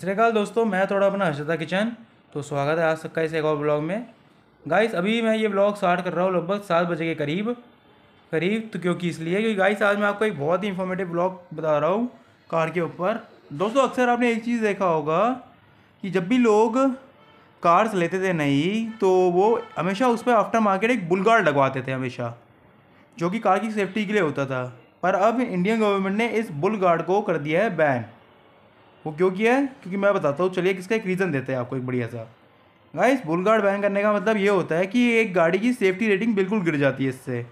श्रीकाल दोस्तों मैं थोड़ा अपना हर्षदा किचन तो स्वागत है आज सबका इस एक और ब्लॉग में गाइस अभी मैं ये ब्लॉग स्टार्ट कर रहा हूँ लगभग सात बजे के करीब करीब तो क्योंकि इसलिए क्योंकि गाइस आज मैं आपको एक बहुत ही इन्फॉर्मेटिव ब्लॉग बता रहा हूँ कार के ऊपर दोस्तों अक्सर आपने एक चीज़ देखा होगा कि जब भी लोग कार्स लेते थे नहीं तो वो हमेशा उस पर आफ्टर मार्केट एक बुलगार्ड लगवाते थे हमेशा जो कि कार की सेफ्टी के लिए होता था पर अब इंडियन गवर्नमेंट ने इस बुलगार्ड को कर दिया है बैन वो क्यों किया है क्योंकि मैं बताता हूँ चलिए किसका एक रीज़न देते हैं आपको एक बढ़िया सा गाइस बुल गार्ड बैन करने का मतलब ये होता है कि एक गाड़ी की सेफ्टी रेटिंग बिल्कुल गिर जाती है इससे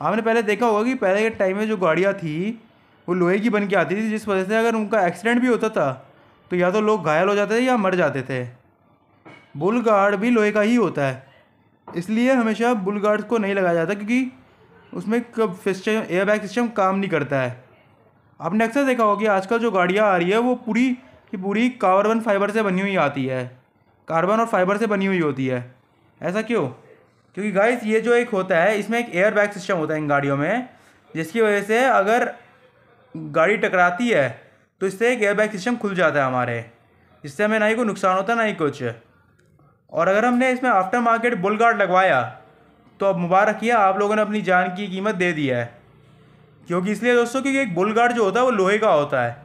आपने पहले देखा होगा कि पहले के टाइम में जो गाड़ियाँ थी वो लोहे की बन के आती थी जिस वजह से अगर उनका एक्सीडेंट भी होता था तो या तो लोग घायल हो जाते थे या मर जाते थे बुल गार्ड भी लोहे का ही होता है इसलिए हमेशा बुल गार्ड को नहीं लगाया जाता क्योंकि उसमें कब सिस्टम एयरबैग सिस्टम काम नहीं करता है आपने अक्सर देखा होगा आजकल जो गाड़ियाँ आ रही है वो पूरी की पूरी कार्बन फाइबर से बनी हुई आती है कार्बन और फाइबर से बनी हुई होती है ऐसा क्यों क्योंकि गाइस ये जो एक होता है इसमें एक एयर बैग सिस्टम होता है इन गाड़ियों में जिसकी वजह से अगर गाड़ी टकराती है तो इससे एक एयर बैग सिस्टम खुल जाता है हमारे इससे हमें ना ही कोई नुकसान होता ना ही कुछ और अगर हमने इसमें आफ्टर मार्केट बुल गार्ड लगवाया तो अब मुबारक किया आप लोगों ने अपनी जान की कीमत दे दी है क्योंकि इसलिए दोस्तों क्योंकि एक बुल गार्ड जो होता है वो लोहे का होता है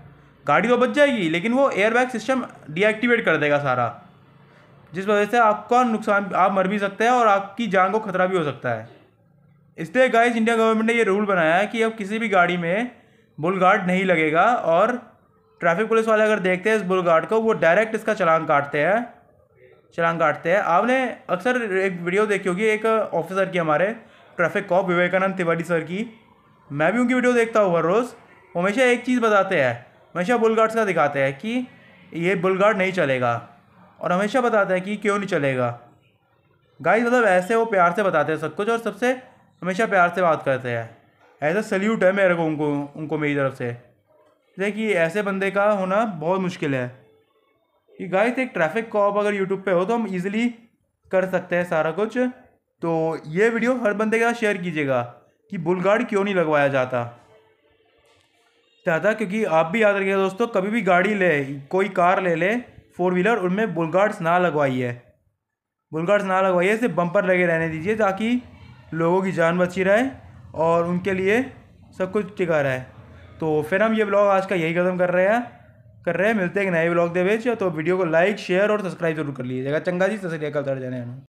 गाड़ी तो बच जाएगी लेकिन वो एयरबैग सिस्टम डीएक्टिवेट कर देगा सारा जिस वजह से आपका नुकसान आप मर भी सकते हैं और आपकी जान को खतरा भी हो सकता है इसलिए गाइज इंडिया गवर्नमेंट ने ये रूल बनाया है कि अब किसी भी गाड़ी में बुल गार्ड नहीं लगेगा और ट्रैफिक पुलिस वाले अगर देखते हैं इस बुल गार्ड को वो डायरेक्ट इसका चलान काटते हैं चलान काटते हैं आपने अक्सर एक वीडियो देखी होगी एक ऑफिसर की हमारे traffic cop Vivekanand Tiwari sir की मैं भी उनकी वीडियो देखता हूँ हर रोज़ हमेशा एक चीज़ बताते हैं हमेशा बुल का दिखाते हैं कि ये बुल गार्ड नहीं चलेगा और हमेशा बताते हैं कि क्यों नहीं चलेगा गाइस मतलब ऐसे वो प्यार से बताते हैं सब कुछ और सबसे हमेशा प्यार से बात करते हैं ऐसा सल्यूट है मेरे को उनको उनको मेरी तरफ से देखिए ऐसे बंदे का होना बहुत मुश्किल है कि गाइस एक ट्रैफिक कॉप अगर यूट्यूब पे हो तो हम इजीली कर सकते हैं सारा कुछ तो ये वीडियो हर बंदे के साथ शेयर कीजिएगा कि बुल गार्ड क्यों नहीं लगवाया जाता चाहता क्योंकि आप भी याद रखिएगा दोस्तों कभी भी गाड़ी ले कोई कार ले ले फोर व्हीलर उनमें बुल गार्ड्स ना लगवाइए बुल गार्ड्स ना लगवाइए सिर्फ बम्पर लगे रहने दीजिए ताकि लोगों की जान बची रहे और उनके लिए सब कुछ टिका रहे तो फिर हम ये ब्लॉग आज का यही ख़त्म कर रहे हैं कर रहे हैं मिलते हैं एक नए ब्लॉग के तो वीडियो को लाइक शेयर और सब्सक्राइब जरूर कर लीजिएगा चंगा जी सत्या कल तरह जाने